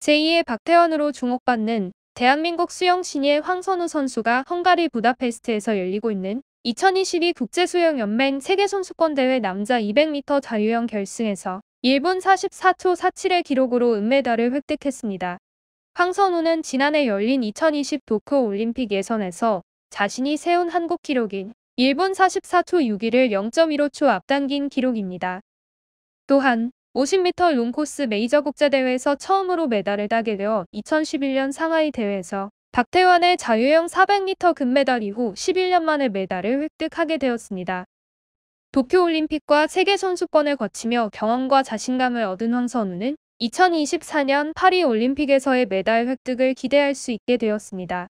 제2의 박태원으로 주목받는 대한민국 수영 신예 황선우 선수가 헝가리 부다페스트에서 열리고 있는 2022 국제수영연맹 세계선수권대회 남자 200m 자유형 결승에서 1분 44초 47의 기록으로 은메달을 획득했습니다. 황선우는 지난해 열린 2020 도쿄올림픽 예선에서 자신이 세운 한국 기록인 1분 44초 6위를 0.15초 앞당긴 기록입니다. 또한 50m 롱코스 메이저 국제대회에서 처음으로 메달을 따게 되어 2011년 상하이 대회에서 박태환의 자유형 400m 금메달 이후 11년 만에 메달을 획득하게 되었습니다. 도쿄올림픽과 세계선수권을 거치며 경험과 자신감을 얻은 황선우는 2024년 파리올림픽에서의 메달 획득을 기대할 수 있게 되었습니다.